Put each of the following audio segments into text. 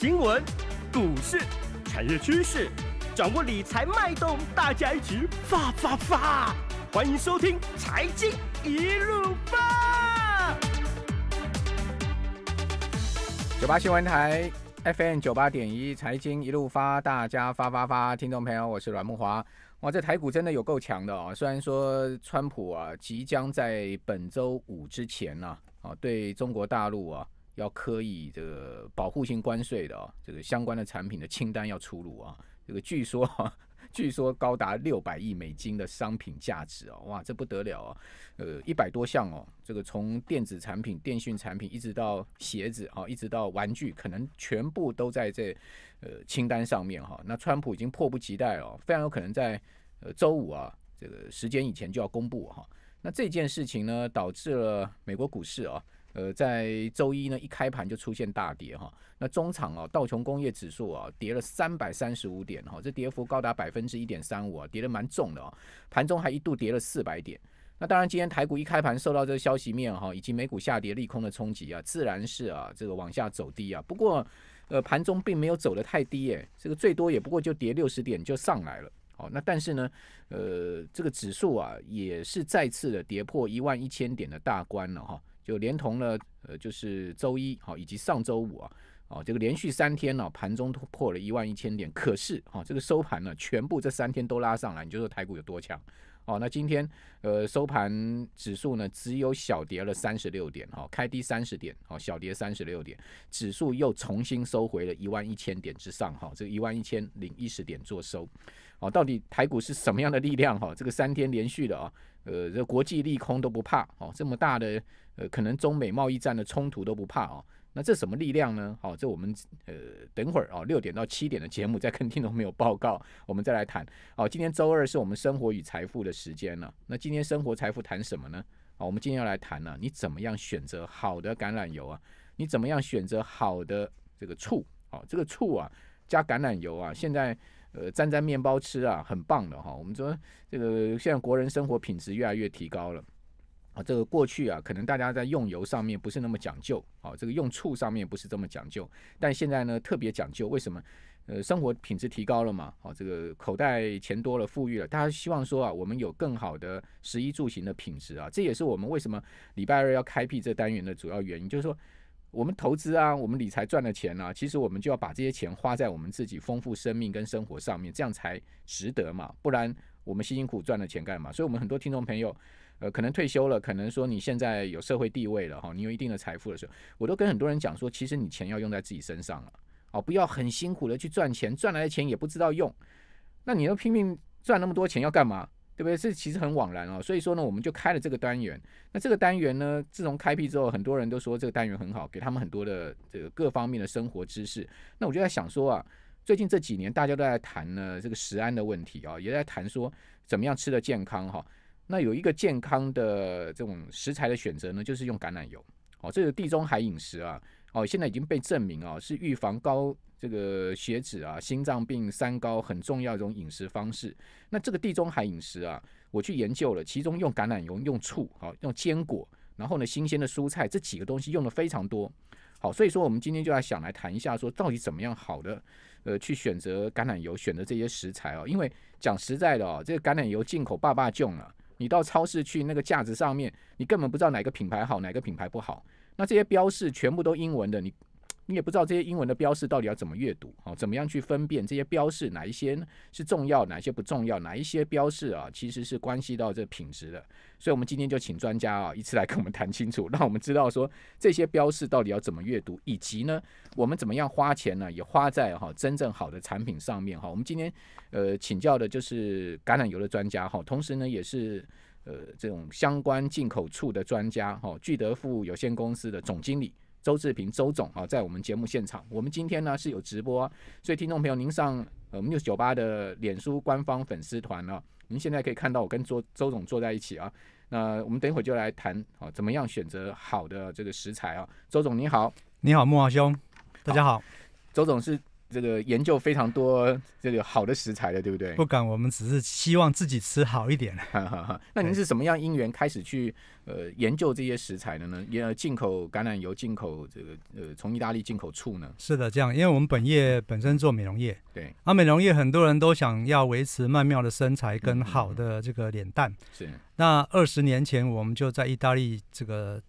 新闻、股市、产业趋势，掌握理财脉动，大家一起发发发！欢迎收听《财经一路发》。九八新闻台 FM 九八点一，《财经一路发》，大家发发发！听众朋友，我是阮木华。哇，这台股真的有够强的哦！虽然说川普啊，即将在本周五之前呢，啊，对中国大陆啊。要可以这个保护性关税的啊，这个相关的产品的清单要出炉啊。这个据说，据说高达六百亿美金的商品价值啊，哇，这不得了啊。呃，一百多项哦，这个从电子产品、电讯产品，一直到鞋子啊，一直到玩具，可能全部都在这呃清单上面哈。那川普已经迫不及待哦，非常有可能在呃周五啊这个时间以前就要公布哈。那这件事情呢，导致了美国股市啊。呃，在周一呢，一开盘就出现大跌哈。那中场啊，道琼工业指数啊，跌了三百三十五点哈，这跌幅高达百分之一点三五啊，跌的蛮重的啊。盘中还一度跌了四百点。那当然，今天台股一开盘受到这个消息面哈，以及美股下跌利空的冲击啊，自然是啊这个往下走低啊。不过，呃，盘中并没有走的太低耶，这个最多也不过就跌六十点就上来了。哦，那但是呢，呃，这个指数啊，也是再次的跌破一万一千点的大关了哈。就连同了，呃，就是周一好，以及上周五啊，哦，这个连续三天呢，盘中突破了一万一千点，可是哈，这个收盘呢，全部这三天都拉上来，你就说台股有多强哦。那今天呃收盘指数呢，只有小跌了三十六点哈，开低三十点，哦，小跌三十六点，指数又重新收回了一万一千点之上哈，这一万一千零一十点做收。哦，到底台股是什么样的力量哈？这个三天连续的啊，呃，这国际利空都不怕哦，这么大的呃，可能中美贸易战的冲突都不怕哦。那这什么力量呢？哦，这我们呃，等会儿啊，六点到七点的节目再跟听众朋友报告，我们再来谈。哦，今天周二是我们生活与财富的时间了。那今天生活财富谈什么呢？哦，我们今天要来谈呢，你怎么样选择好的橄榄油啊？你怎么样选择好的这个醋？哦，这个醋啊，加橄榄油啊，现在。呃，沾沾面包吃啊，很棒的哈。我们说这个现在国人生活品质越来越提高了啊。这个过去啊，可能大家在用油上面不是那么讲究，啊，这个用醋上面不是这么讲究。但现在呢，特别讲究，为什么？呃，生活品质提高了嘛，啊，这个口袋钱多了，富裕了，大家希望说啊，我们有更好的食衣住行的品质啊。这也是我们为什么礼拜二要开辟这单元的主要原因，就是说。我们投资啊，我们理财赚的钱呢，其实我们就要把这些钱花在我们自己丰富生命跟生活上面，这样才值得嘛。不然我们辛辛苦赚的钱干嘛？所以我们很多听众朋友，呃，可能退休了，可能说你现在有社会地位了哈，你有一定的财富的时候，我都跟很多人讲说，其实你钱要用在自己身上了，哦，不要很辛苦的去赚钱，赚来的钱也不知道用，那你要拼命赚那么多钱要干嘛？特别是其实很枉然哦，所以说呢，我们就开了这个单元。那这个单元呢，自从开辟之后，很多人都说这个单元很好，给他们很多的这个各方面的生活知识。那我就在想说啊，最近这几年大家都在谈呢这个食安的问题啊，也在谈说怎么样吃的健康哈。那有一个健康的这种食材的选择呢，就是用橄榄油哦，这个地中海饮食啊哦，现在已经被证明啊是预防高。这个血脂啊、心脏病、三高很重要一种饮食方式。那这个地中海饮食啊，我去研究了，其中用橄榄油、用醋、好用坚果，然后呢新鲜的蔬菜这几个东西用的非常多。好，所以说我们今天就要想来谈一下，说到底怎么样好的呃去选择橄榄油、选择这些食材啊。因为讲实在的哦，这个橄榄油进口爸爸囧了，你到超市去那个架子上面，你根本不知道哪个品牌好，哪个品牌不好。那这些标示全部都英文的，你。你也不知道这些英文的标示到底要怎么阅读哦，怎么样去分辨这些标示，哪一些是重要，哪些不重要？哪一些标示啊，其实是关系到这品质的。所以，我们今天就请专家啊，一次来跟我们谈清楚，让我们知道说这些标示到底要怎么阅读，以及呢，我们怎么样花钱呢，也花在哈真正好的产品上面哈。我们今天呃请教的就是橄榄油的专家哈，同时呢，也是呃这种相关进口处的专家哈，聚德富有限公司的总经理。周志平，周总啊，在我们节目现场。我们今天呢是有直播，所以听众朋友，您上呃我们六九八的脸书官方粉丝团呢，您现在可以看到我跟周周总坐在一起啊。那我们等一会就来谈啊，怎么样选择好的这个食材啊？周总你好，你好木马兄，大家好，周总是。这个研究非常多，这个好的食材的，对不对？不敢，我们只是希望自己吃好一点。那您是什么样因缘开始去呃研究这些食材的呢？因为进口橄榄油、进口这个呃从意大利进口醋呢？是的，这样，因为我们本业本身做美容业，对啊，美容业很多人都想要维持曼妙的身材跟好的这个脸蛋。是。那二十年前我们就在意大利这个。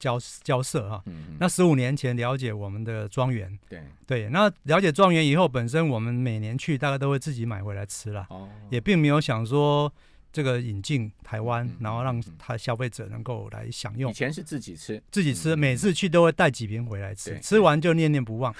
交交涉哈，那十五年前了解我们的庄园，对对，那了解庄园以后，本身我们每年去，大概都会自己买回来吃了，也并没有想说。这个引进台湾，然后让他消费者能够来享用。以前是自己吃，自己吃，每次去都会带几瓶回来吃，吃完就念念不忘。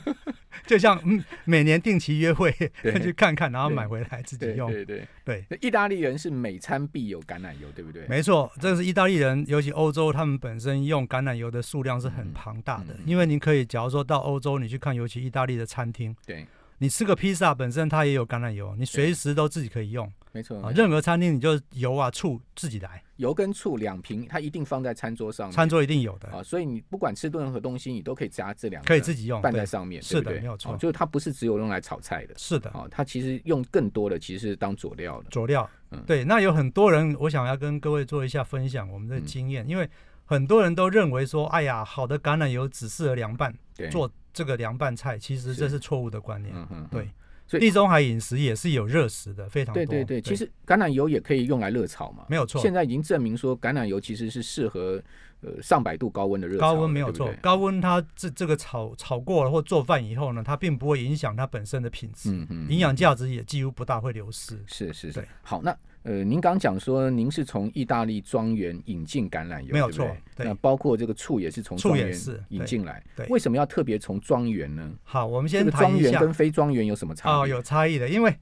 就像每年定期约会，去看看，然后买回来自己用。对对对，意大利人是每餐必有橄榄油，对不对？没错，这是意大利人，尤其欧洲，他们本身用橄榄油的数量是很庞大的。因为你可以，假如说到欧洲，你去看，尤其意大利的餐厅。你吃个披萨，本身它也有橄榄油，你随时都自己可以用。没错啊，任何餐厅你就油啊醋自己来。油跟醋两瓶，它一定放在餐桌上。餐桌一定有的啊，所以你不管吃任何东西，你都可以加这两。可以自己用拌在上面，是的，没有错。就是它不是只有用来炒菜的，是的啊，它其实用更多的其实是当佐料的。佐料，嗯，对。那有很多人，我想要跟各位做一下分享我们的经验，因为很多人都认为说，哎呀，好的橄榄油只适合凉拌做。这个凉拌菜其实这是错误的观念，对，所以地中海饮食也是有热食的，非常多。对对对，其实橄榄油也可以用来热炒嘛，没有错。现在已经证明说橄榄油其实是适合呃上百度高温的热，高温没有错，高温它这这个炒炒过了或做饭以后呢，它并不会影响它本身的品质，营养价值也几乎不大会流失。是是是，好那。呃，您刚讲说您是从意大利庄园引进橄榄油，没有错。那包括这个醋也是从庄园是引进来。对，为什么要特别从庄园呢？好，我们先谈一下，跟非庄园有什么差异？哦，有差异的，因为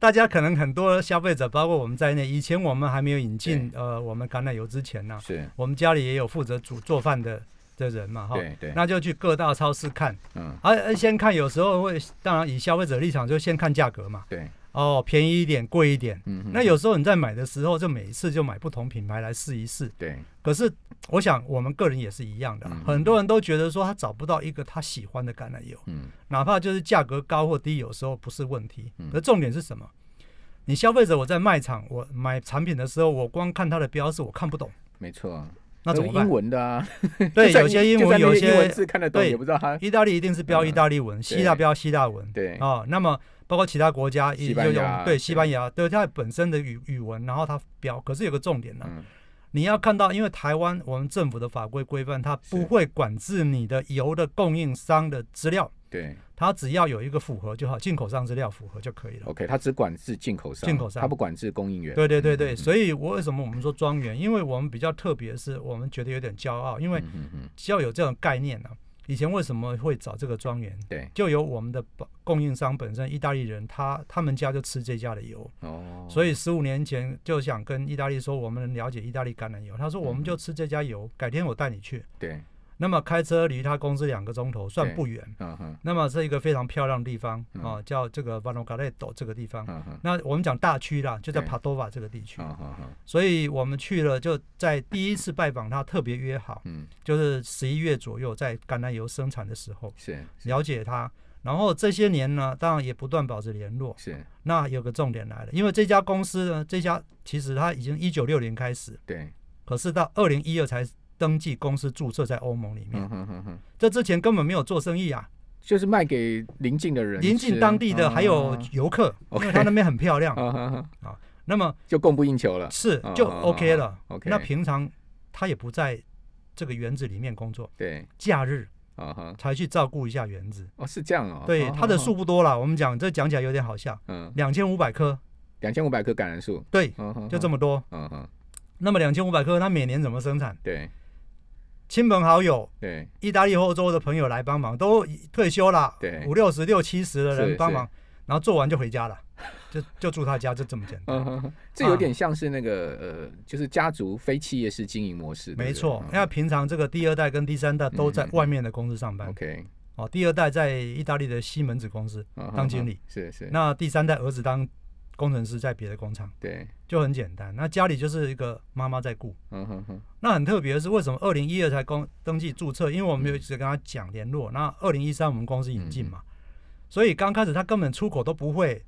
大家可能很多消费者，包括我们在内，以前我们还没有引进呃，我们橄榄油之前呢，是我们家里也有负责煮做饭的的人嘛，哈，对对，那就去各大超市看，嗯，而先看有时候会，当然以消费者立场就先看价格嘛，对。哦，便宜一点，贵一点。嗯，那有时候你在买的时候，就每一次就买不同品牌来试一试。对。可是我想，我们个人也是一样的，很多人都觉得说他找不到一个他喜欢的橄榄油，嗯，哪怕就是价格高或低，有时候不是问题。嗯。可重点是什么？你消费者，我在卖场，我买产品的时候，我光看它的标，是我看不懂。没错。那怎么办？英文的啊？对，有些英文，有些文字看得懂，也不知道它。意大利一定是标意大利文，希腊标希腊文。对。啊，那么。包括其他国家也就用对西班牙，对它本身的语语文，然后它表可是有个重点呢。嗯。你要看到，因为台湾我们政府的法规规范，它不会管制你的油的供应商的资料。对。它只要有一个符合就好，进口商资料符合就可以了。OK。它只管制进口商，进口商，它不管制供应商。对对对对，所以我为什么我们说庄园？因为我们比较特别，是我们觉得有点骄傲，因为要有这种概念呢。以前为什么会找这个庄园？对，就有我们的供应商本身，意大利人，他他们家就吃这家的油。哦，所以十五年前就想跟意大利说，我们能了解意大利橄榄油。他说，我们就吃这家油，改天我带你去。对。那么开车离他公司两个钟头算不远。那么是一个非常漂亮的地方啊，叫这个 v a n o c c a r d o 这个地方。那我们讲大区啦，就在 Padova 这个地区。所以我们去了，就在第一次拜访他，特别约好，嗯，就是十一月左右，在橄榄油生产的时候，了解他。然后这些年呢，当然也不断保持联络。是。那有个重点来了，因为这家公司呢，这家其实他已经一九六年开始，对。可是到二零一二才。登记公司注册在欧盟里面，这之前根本没有做生意啊，就是卖给邻近的人、邻近当地的还有游客，因为他那边很漂亮啊。那么就供不应求了，是就 OK 了。OK，那平常他也不在这个园子里面工作，对，假日啊才去照顾一下园子。哦，是这样哦。对，他的树不多了，我们讲这讲起来有点好笑，嗯，两千五百棵，两千五百棵橄榄树，对，就这么多，那么两千五百棵，他每年怎么生产？对。亲朋好友，对，意大利、欧洲的朋友来帮忙，都退休了，对，五六十、六七十的人帮忙，然后做完就回家了，就就住他家，就这么简单。这有点像是那个呃，就是家族非企业式经营模式。没错，因为平常这个第二代跟第三代都在外面的公司上班。OK，哦，第二代在意大利的西门子公司当经理，是是。那第三代儿子当。工程师在别的工厂，对，就很简单。那家里就是一个妈妈在雇，嗯哼哼。那很特别的是，为什么二零一二才公登记注册？因为我们有一直跟他讲联络。那二零一三我们公司引进嘛，所以刚开始他根本出口都不会。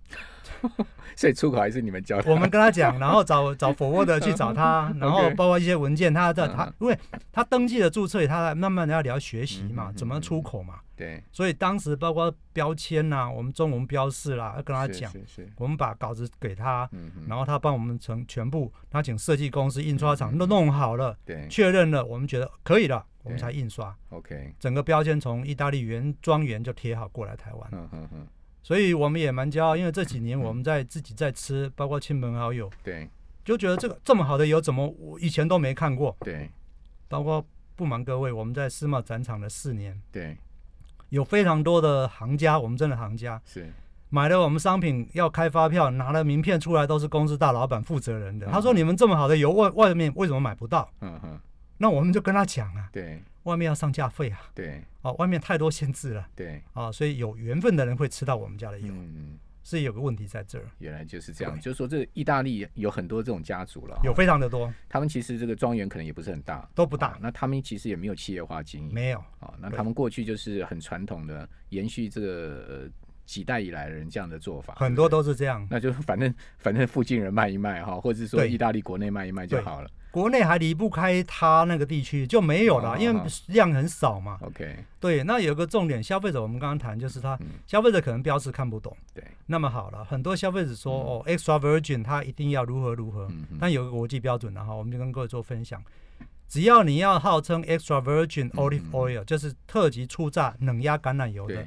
所以出口还是你们教的？我们跟他讲，然后找 找 forward 去找他，然后包括一些文件，他在他，因为他登记的注册，他在慢慢的要学习嘛，怎么出口嘛。对。所以当时包括标签呐，我们中文标示啦，要跟他讲。我们把稿子给他，然后他帮我们成全部，他请设计公司、印刷厂都弄好了。对。确认了，我们觉得可以了，我们才印刷。OK。整个标签从意大利原庄园就贴好过来台湾。嗯嗯嗯。所以我们也蛮骄傲，因为这几年我们在自己在吃，包括亲朋好友，对，就觉得这个这么好的油怎么我以前都没看过？对，包括不瞒各位，我们在世贸展场的四年，对，有非常多的行家，我们真的行家，是买了我们商品要开发票，拿了名片出来都是公司大老板负责人的，他说你们这么好的油外外面为什么买不到？嗯嗯，那我们就跟他讲啊，对，外面要上架费啊，对。哦，外面太多限制了。对，啊，所以有缘分的人会吃到我们家的油。嗯，是有个问题在这儿。原来就是这样，就是说这意大利有很多这种家族了，有非常的多。他们其实这个庄园可能也不是很大，都不大。那他们其实也没有企业化经营，没有。啊，那他们过去就是很传统的延续这几代以来人这样的做法，很多都是这样。那就反正反正附近人卖一卖哈，或者是说意大利国内卖一卖就好了。国内还离不开它那个地区就没有了，因为量很少嘛。OK，对，那有个重点，消费者我们刚刚谈就是它，消费者可能标识看不懂。对，那么好了，很多消费者说哦，extra virgin 它一定要如何如何，但有个国际标准的哈，我们就跟各位做分享，只要你要号称 extra virgin olive oil，就是特级初榨冷压橄榄油的，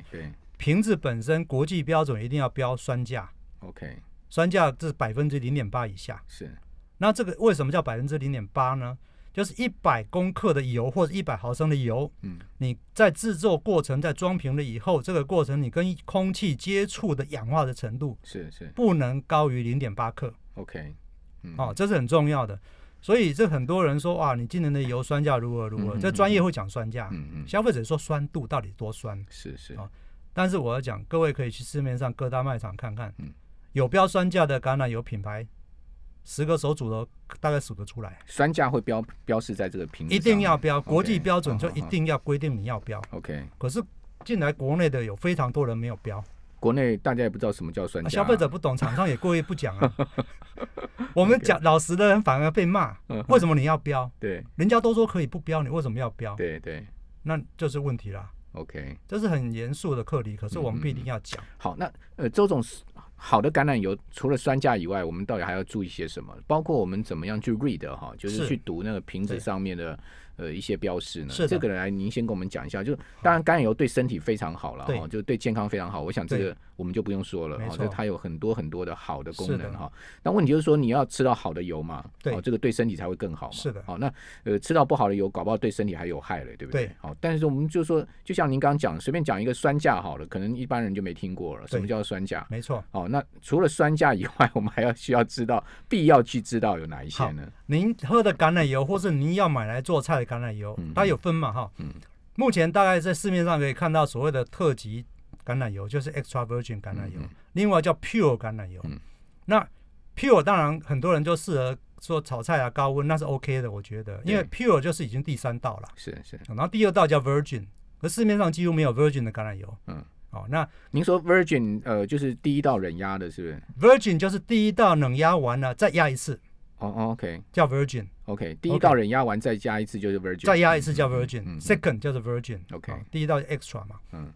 瓶子本身国际标准一定要标酸价。OK，酸价是百分之零点八以下。是。那这个为什么叫百分之零点八呢？就是一百公克的油或者一百毫升的油，嗯，你在制作过程、在装瓶了以后，这个过程你跟空气接触的氧化的程度是是不能高于零点八克。OK，嗯，这是很重要的。所以这很多人说哇，你今年的油酸价如何如何？这专业会讲酸价，嗯嗯，消费者说酸度到底多酸？是是啊。但是我要讲，各位可以去市面上各大卖场看看，嗯，有标酸价的橄榄油品牌。十个手组的大概数得出来，酸价会标标示在这个瓶一定要标，国际标准就一定要规定你要标。OK，可是进来国内的有非常多人没有标，国内大家也不知道什么叫酸价，消费者不懂，厂商也故意不讲啊。我们讲老实的人反而被骂，为什么你要标？对，人家都说可以不标，你为什么要标？对对，那就是问题啦。OK，这是很严肃的课题，可是我们必定要讲。好，那呃，周总是。好的橄榄油除了酸价以外，我们到底还要注意些什么？包括我们怎么样去 read 哈，就是去读那个瓶子上面的。呃，一些标识呢，这个来您先跟我们讲一下。就当然，甘油对身体非常好了哈，就对健康非常好。我想这个我们就不用说了，就它有很多很多的好的功能哈。那问题就是说，你要吃到好的油嘛，对，这个对身体才会更好嘛。是的，好那呃，吃到不好的油，搞不好对身体还有害嘞，对不对？对。好，但是我们就说，就像您刚刚讲，随便讲一个酸价好了，可能一般人就没听过了。什么叫酸价？没错。好，那除了酸价以外，我们还要需要知道，必要去知道有哪一些呢？您喝的橄榄油，或是您要买来做菜的橄榄油，它有分嘛？哈，目前大概在市面上可以看到所谓的特级橄榄油，就是 extra virgin 橄榄油，另外叫 pure 橄榄油。那 pure 当然很多人就适合说炒菜啊，高温那是 OK 的，我觉得，因为 pure 就是已经第三道了。是是。然后第二道叫 virgin，可市面上几乎没有 virgin 的橄榄油。嗯。哦，那您说 virgin，呃，就是第一道冷压的，是不是？Virgin 就是第一道冷压完了再压一次。哦，OK，叫 Virgin，OK，第一道人压完再加一次就是 Virgin，再压一次叫 Virgin，Second 叫做 Virgin，OK，第一道 Extra 嘛，嗯，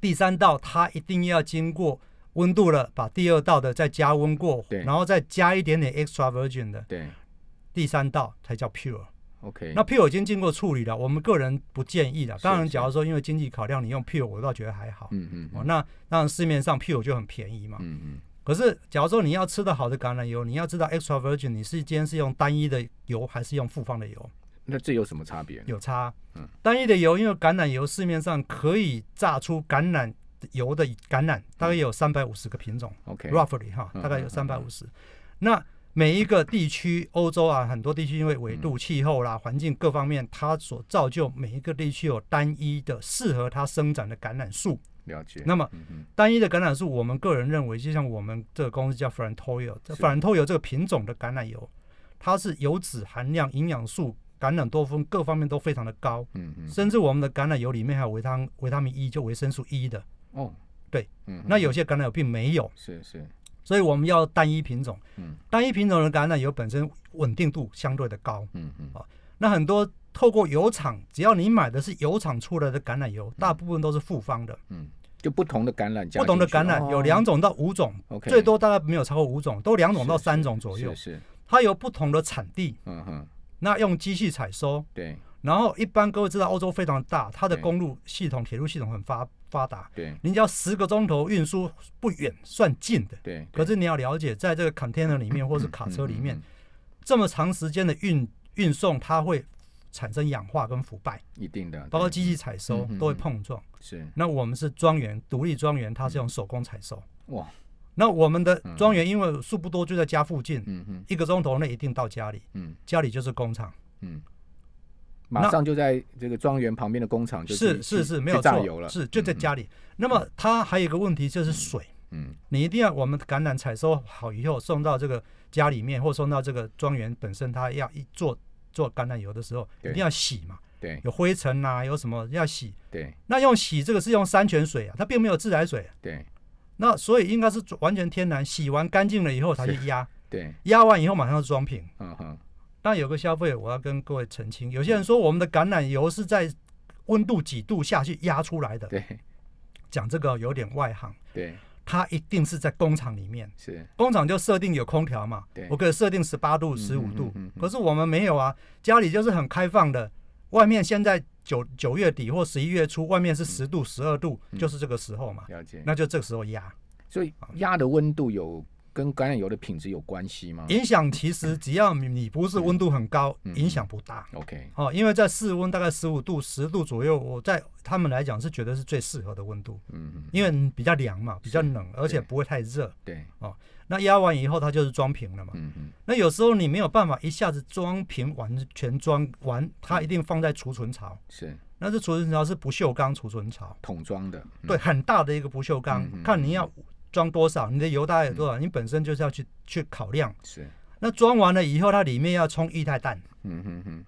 第三道它一定要经过温度了，把第二道的再加温过，然后再加一点点 Extra Virgin 的，对，第三道才叫 Pure，OK，那 Pure 已经经过处理了，我们个人不建议了。当然，假如说因为经济考量，你用 Pure 我倒觉得还好，嗯嗯，哦，那那市面上 Pure 就很便宜嘛，嗯嗯。可是，假如说你要吃的好的橄榄油，你要知道 extra virgin，你是今天是用单一的油还是用复方的油？那这有什么差别？有差，单一的油，因为橄榄油市面上可以榨出橄榄油的橄榄大概有三百五十个品种，roughly o k 哈，大概有三百五十。那每一个地区，欧洲啊，很多地区因为纬度、气候啦、环境各方面，它所造就每一个地区有单一的适合它生长的橄榄树。了解。那么，单一的橄榄树，我们个人认为，就像我们这个公司叫 f r a n t o y o 这个品种的橄榄油，它是油脂含量、营养素、橄榄多酚各方面都非常的高。嗯嗯。甚至我们的橄榄油里面还有维他维他命 E，就维生素 E 的。哦，对，嗯。那有些橄榄油并没有。是是。所以我们要单一品种。嗯。单一品种的橄榄油本身稳定度相对的高。嗯嗯。啊，那很多透过油厂，只要你买的是油厂出来的橄榄油，大部分都是复方的。嗯。就不同的橄榄，不同的橄榄有两种到五种，最多大概没有超过五种，都两种到三种左右。是，它有不同的产地。嗯哼。那用机器采收。对。然后，一般各位知道，欧洲非常大，它的公路系统、铁路系统很发发达。对。你要十个钟头运输不远，算近的。对。可是你要了解，在这个 container 里面，或是卡车里面，这么长时间的运运送，它会。产生氧化跟腐败，一定的，包括机器采收都会碰撞。是，那我们是庄园独立庄园，它是用手工采收。哇，那我们的庄园因为树不多，就在家附近。嗯嗯，一个钟头内一定到家里。嗯，家里就是工厂。嗯，马上就在这个庄园旁边的工厂，就是是是，没有榨油了，是就在家里。那么它还有一个问题就是水。嗯，你一定要我们橄榄采收好以后送到这个家里面，或送到这个庄园本身，它要一做。做橄榄油的时候，一定要洗嘛，对，有灰尘啊，有什么要洗，对。那用洗这个是用山泉水啊，它并没有自来水，对。那所以应该是完全天然，洗完干净了以后，才去压，对。压完以后马上装瓶，嗯哼。但有个消费，我要跟各位澄清，有些人说我们的橄榄油是在温度几度下去压出来的，对。讲这个有点外行，对。它一定是在工厂里面，是工厂就设定有空调嘛，对，我可以设定十八度、十五度，可是我们没有啊，家里就是很开放的，外面现在九九月底或十一月初，外面是十度、十二度，就是这个时候嘛，了解，那就这个时候压，所以压的温度有。跟橄榄油的品质有关系吗？影响其实只要你不是温度很高，影响不大。OK，好，因为在室温大概十五度、十度左右，我在他们来讲是觉得是最适合的温度。嗯嗯，因为比较凉嘛，比较冷，而且不会太热。对，哦，那压完以后它就是装瓶了嘛。嗯嗯。那有时候你没有办法一下子装瓶，完全装完，它一定放在储存槽。是，那是储存槽是不锈钢储存槽。桶装的，对，很大的一个不锈钢，看你要。装多少？你的油大概有多少？你本身就是要去去考量。是。那装完了以后，它里面要充液态氮。嗯哼哼，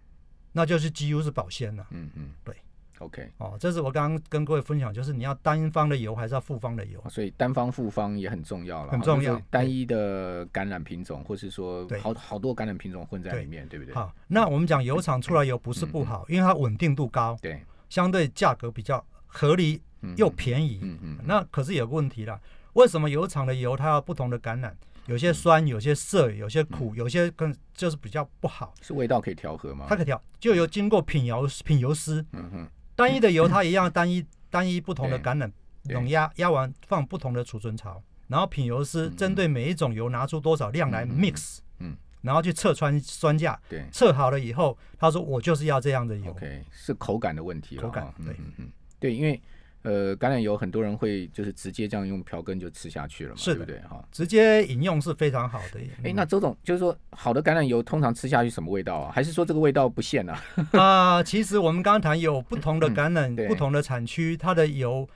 那就是 G 油是保鲜了。嗯嗯，对。O K。哦，这是我刚刚跟各位分享，就是你要单方的油还是要复方的油？所以单方复方也很重要了。很重要。单一的橄榄品种，或是说好好多橄榄品种混在里面，对不对？好。那我们讲油厂出来油不是不好，因为它稳定度高。对。相对价格比较合理又便宜。嗯嗯。那可是有个问题了。为什么油厂的油它要不同的橄榄？有些酸，有些涩，有些苦，有些更就是比较不好。是味道可以调和吗？它可调，就有经过品油品油师，单一的油它一样，单一 单一不同的橄榄，冷压压完放不同的储存槽，然后品油师针对每一种油拿出多少量来 mix，嗯，然后去测穿酸价，对，测好了以后，他说我就是要这样的油，OK，是口感的问题，口感，对，对，因为。呃，橄榄油很多人会就是直接这样用瓢羹就吃下去了嘛，对不对哈？直接饮用是非常好的。哎，那周总就是说，好的橄榄油通常吃下去什么味道啊？还是说这个味道不限呢？啊，其实我们刚刚谈有不同的橄榄，不同的产区，它的油，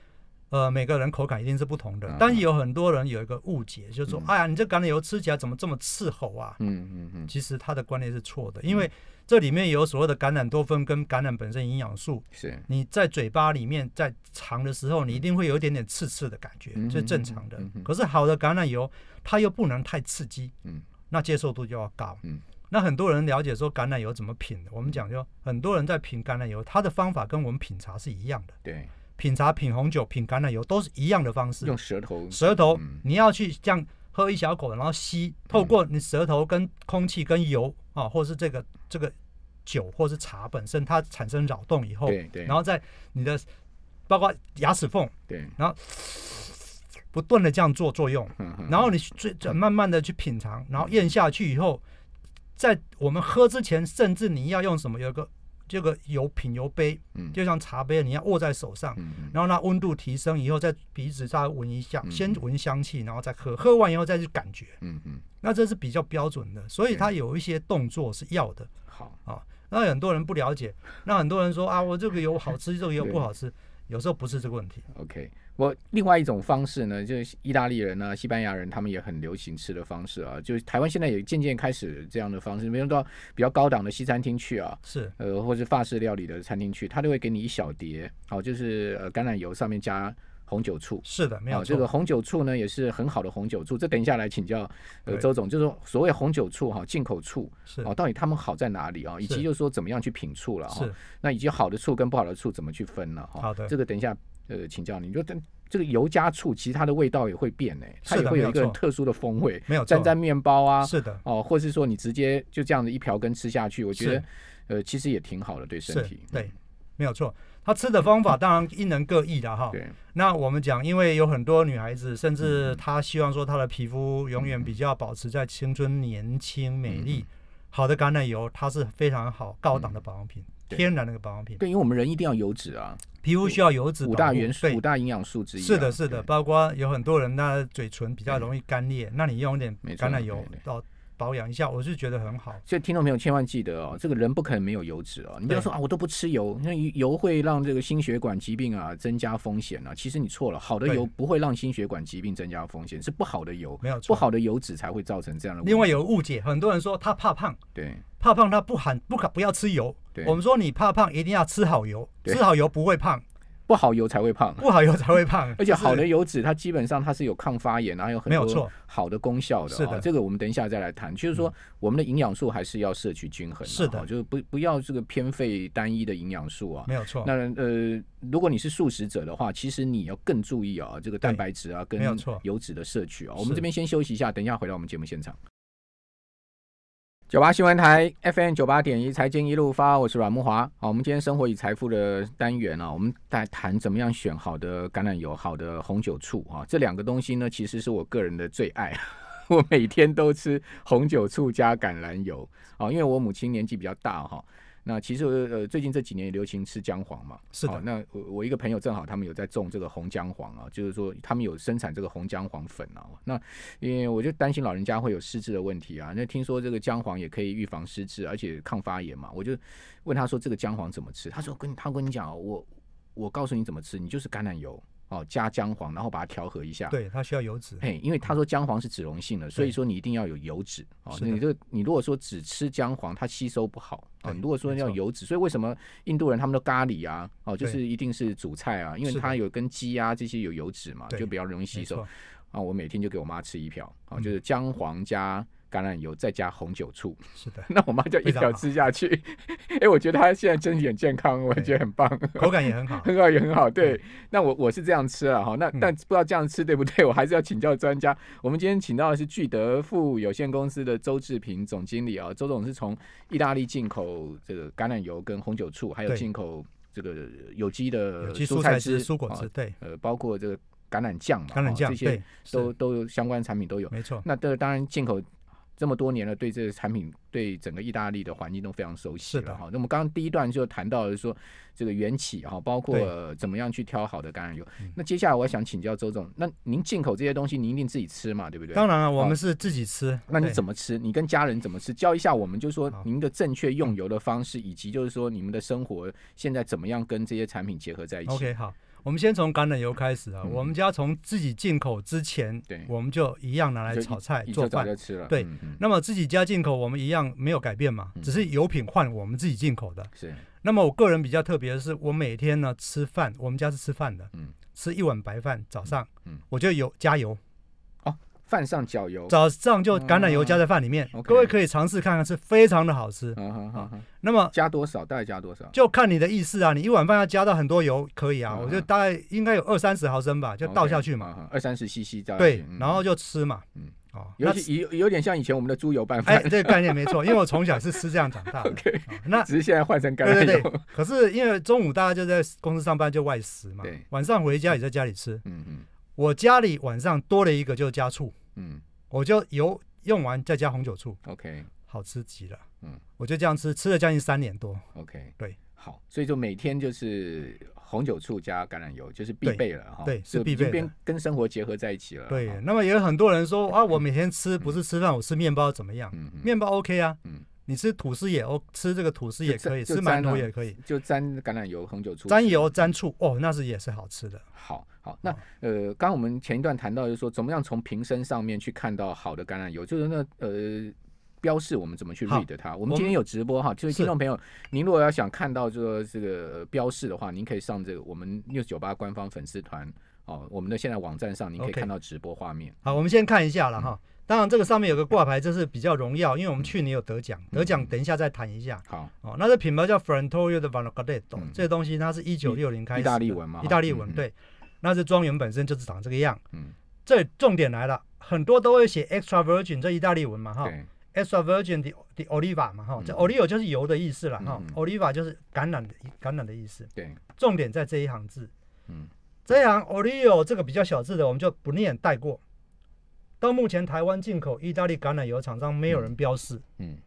呃，每个人口感一定是不同的。但是有很多人有一个误解，就是说，哎呀，你这橄榄油吃起来怎么这么刺喉啊？嗯嗯嗯，其实他的观念是错的，因为。这里面有所谓的橄榄多酚跟橄榄本身营养素，是你在嘴巴里面在尝的时候，你一定会有一点点刺刺的感觉，这是正常的。可是好的橄榄油，它又不能太刺激，嗯，那接受度就要高。嗯，那很多人了解说橄榄油怎么品的，我们讲就很多人在品橄榄油，它的方法跟我们品茶是一样的。对，品茶、品红酒、品橄榄油都是一样的方式。用舌头，舌头你要去这样喝一小口，然后吸，透过你舌头跟空气跟油。啊，或是这个这个酒，或是茶本身，它产生扰动以后，对对，然后在你的包括牙齿缝，对，然后不断的这样做作用，嗯嗯，然后你最慢慢的去品尝，然后咽下去以后，在我们喝之前，甚至你要用什么有一个。这个有品有杯，就像茶杯，你要握在手上，然后那温度提升以后，再鼻子再闻一下，先闻香气，然后再喝，喝完以后再去感觉。嗯嗯，那这是比较标准的，所以它有一些动作是要的。好啊，那很多人不了解，那很多人说啊，我这个油好吃，这个油不好吃。有时候不是这个问题。OK，我另外一种方式呢，就是意大利人呢、西班牙人他们也很流行吃的方式啊，就是台湾现在也渐渐开始这样的方式，比如到比较高档的西餐厅去啊，是呃，或是法式料理的餐厅去，他都会给你一小碟，好，就是呃橄榄油上面加。红酒醋是的，没有这个红酒醋呢，也是很好的红酒醋。这等一下来请教呃周总，就是说所谓红酒醋哈，进口醋是啊，到底他们好在哪里啊？以及就是说怎么样去品醋了哈？那以及好的醋跟不好的醋怎么去分呢？哈，好的，这个等一下呃请教你。就等。这个油加醋，其实它的味道也会变呢，它也会有一个特殊的风味。没有沾沾面包啊，是的哦，或是说你直接就这样子一瓢羹吃下去，我觉得呃其实也挺好的，对身体。对，没有错。他吃的方法当然因人各异的哈。对。那我们讲，因为有很多女孩子，甚至她希望说她的皮肤永远比较保持在青春、年轻、美丽。好的，橄榄油它是非常好、高档的保养品，天然那个保养品。对，因为我们人一定要油脂啊，皮肤需要油脂。五大元素，五大营养素之一。是的，是的，包括有很多人，那嘴唇比较容易干裂，那你用点橄榄油到。保养一下，我是觉得很好。所以听众朋友千万记得哦，这个人不可能没有油脂哦。你不要说啊，我都不吃油，因为油会让这个心血管疾病啊增加风险啊。其实你错了，好的油不会让心血管疾病增加风险，是不好的油。没有错，不好的油脂才会造成这样的。另外有个误解，很多人说他怕胖，对，怕胖他不喊不可不要吃油。对，我们说你怕胖一定要吃好油，吃好油不会胖。不好油才会胖，不好油才会胖，而且好的油脂它基本上它是有抗发炎，然后有很多好的功效的。是的，这个我们等一下再来谈。就是说，我们的营养素还是要摄取均衡。是的，就是不不要这个偏废单一的营养素啊。没有错。那呃，如果你是素食者的话，其实你要更注意啊，这个蛋白质啊跟油脂的摄取啊。我们这边先休息一下，等一下回到我们节目现场。九八新闻台 FM 九八点一，财经一路发，我是阮慕华。好，我们今天生活与财富的单元啊，我们在谈怎么样选好的橄榄油、好的红酒醋啊，这两个东西呢，其实是我个人的最爱，我每天都吃红酒醋加橄榄油啊，因为我母亲年纪比较大哈。那其实呃最近这几年也流行吃姜黄嘛，是的。那我我一个朋友正好他们有在种这个红姜黄啊，就是说他们有生产这个红姜黄粉啊。那因为我就担心老人家会有失智的问题啊，那听说这个姜黄也可以预防失智，而且抗发炎嘛，我就问他说这个姜黄怎么吃？他说跟他跟你讲，我我告诉你怎么吃，你就是橄榄油。哦，加姜黄，然后把它调和一下。对，它需要油脂。哎，因为他说姜黄是脂溶性的，所以说你一定要有油脂。哦，你这你如果说只吃姜黄，它吸收不好啊。如果说要油脂，所以为什么印度人他们都咖喱啊？哦，就是一定是主菜啊，因为它有跟鸡啊这些有油脂嘛，就比较容易吸收。啊，我每天就给我妈吃一瓢啊，就是姜黄加。橄榄油再加红酒醋，是的。那我妈就一条吃下去。哎，我觉得她现在真的很健康，我觉得很棒，口感也很好，很 好也很好。对，那我我是这样吃啊，哈。那但不知道这样吃对不对，我还是要请教专家。我们今天请到的是聚德富有限公司的周志平总经理啊，周总是从意大利进口这个橄榄油、跟红酒醋，还有进口这个有机的蔬菜汁、蔬果汁，对，呃，包括这个橄榄酱嘛，橄榄酱这些都都有相关产品都有。没错。那这当然进口。这么多年了，对这个产品、对整个意大利的环境都非常熟悉了哈。那我们刚刚第一段就谈到，就是说这个缘起哈，包括怎么样去挑好的橄榄油。那接下来我想请教周总，那您进口这些东西，您一定自己吃嘛，对不对？当然了，我们是自己吃。那你怎么吃？你跟家人怎么吃？教一下我们，就是说您的正确用油的方式，以及就是说你们的生活现在怎么样跟这些产品结合在一起？OK，好。我们先从橄榄油开始啊，我们家从自己进口之前，对，我们就一样拿来炒菜做饭，吃了。对，那么自己家进口，我们一样没有改变嘛，只是油品换我们自己进口的。是。那么我个人比较特别的是，我每天呢吃饭，我们家是吃饭的，嗯，吃一碗白饭，早上，嗯，我就油加油。饭上浇油，早上就橄榄油加在饭里面，各位可以尝试看看，是非常的好吃。那么加多少？大概加多少？就看你的意思啊。你一碗饭要加到很多油，可以啊。我就大概应该有二三十毫升吧，就倒下去嘛。二三十 CC 加。对，然后就吃嘛。嗯。哦，尤其有有点像以前我们的猪油拌饭。哎，这个概念没错，因为我从小是吃这样长大。OK。那只是现在换成橄榄油。对对。可是因为中午大家就在公司上班就外食嘛，晚上回家也在家里吃。嗯嗯。我家里晚上多了一个就是加醋，嗯，我就油用完再加红酒醋，OK，好吃极了，嗯，我就这样吃，吃了将近三年多，OK，对，好，所以就每天就是红酒醋加橄榄油就是必备了哈，对，是必备，跟生活结合在一起了，对。那么也有很多人说啊，我每天吃不是吃饭，我吃面包怎么样？嗯，面包 OK 啊，嗯。你吃吐司也哦，吃这个吐司也可以，吃馒头也可以，就沾橄榄油、红酒醋。沾油沾醋哦，那是也是好吃的。好，好，那呃，刚我们前一段谈到就是说，怎么样从瓶身上面去看到好的橄榄油，就是那呃标示我们怎么去 read 它。我们今天有直播哈，就是听众朋友，您如果要想看到这个这个标示的话，您可以上这个我们六九八官方粉丝团哦，我们的现在网站上您可以看到直播画面。好，我们先看一下了哈。当然，这个上面有个挂牌，这是比较荣耀，因为我们去年有得奖。得奖，等一下再谈一下。好哦，那这品牌叫 Frantorio 的 v a l c a d e t 懂？这东西它是一九六零开始。意大利文嘛，意大利文。对，那这庄园本身就是长这个样。嗯，这重点来了，很多都会写 extra virgin，这意大利文嘛哈。extra virgin 的的 oliva 嘛哈，这 o l i v a 就是油的意思了哈，oliva 就是橄榄的橄榄的意思。对，重点在这一行字。嗯，这行 o l i v a 这个比较小字的，我们就不念带过。到目前，台湾进口意大利橄榄油厂商没有人标示，嗯，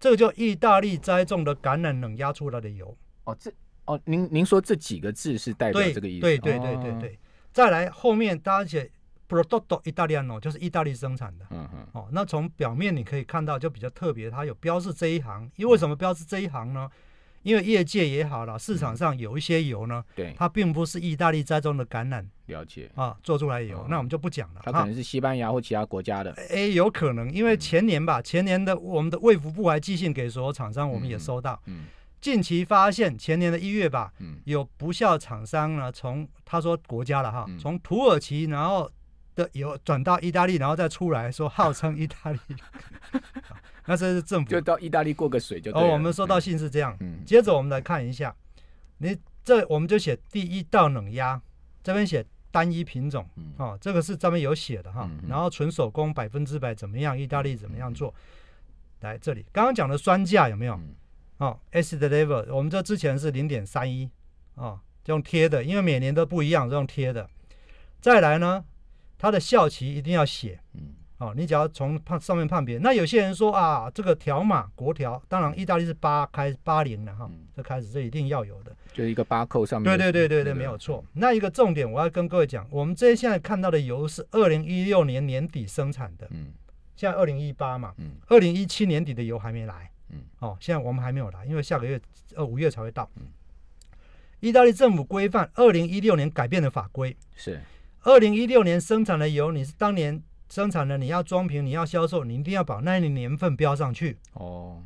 这个叫意大利栽种的橄榄冷压出来的油。哦，这哦，您您说这几个字是代表这个意思？对对对对对。再来后面，大家写 “producto italiano”，就是意大利生产的。嗯嗯。哦，那从表面你可以看到，就比较特别，它有标示这一行。因为什么标示这一行呢？因为业界也好了，市场上有一些油呢，对，它并不是意大利栽种的橄榄，了解啊，做出来油，那我们就不讲了。它可能是西班牙或其他国家的，诶，有可能，因为前年吧，前年的我们的卫福部还寄信给所有厂商，我们也收到。嗯，近期发现前年的一月吧，嗯，有不孝厂商呢，从他说国家了哈，从土耳其，然后的油转到意大利，然后再出来说号称意大利。那这是政府，就到意大利过个水就。哦，我们收到信是这样。嗯。接着我们来看一下，你这我们就写第一道冷压，这边写单一品种，哦，这个是专门有写的哈。嗯。然后纯手工百分之百怎么样？意大利怎么样做？来这里，刚刚讲的酸价有没有？哦，acid level，我们这之前是零点三一，哦，这种贴的，因为每年都不一样，这种贴的。再来呢，它的效期一定要写。嗯。哦，你只要从判上面判别，那有些人说啊，这个条码国条，当然意大利是八开八零的哈，这开始这一定要有的，就一个八扣上面。对对对对对，没有错。那一个重点，我要跟各位讲，我们这现在看到的油是二零一六年年底生产的，嗯，现在二零一八嘛，嗯，二零一七年底的油还没来，嗯，哦，现在我们还没有来，因为下个月呃五月才会到。嗯，意大利政府规范二零一六年改变的法规是二零一六年生产的油，你是当年。生产的你要装瓶，你要销售，你一定要把那一年份标上去。哦，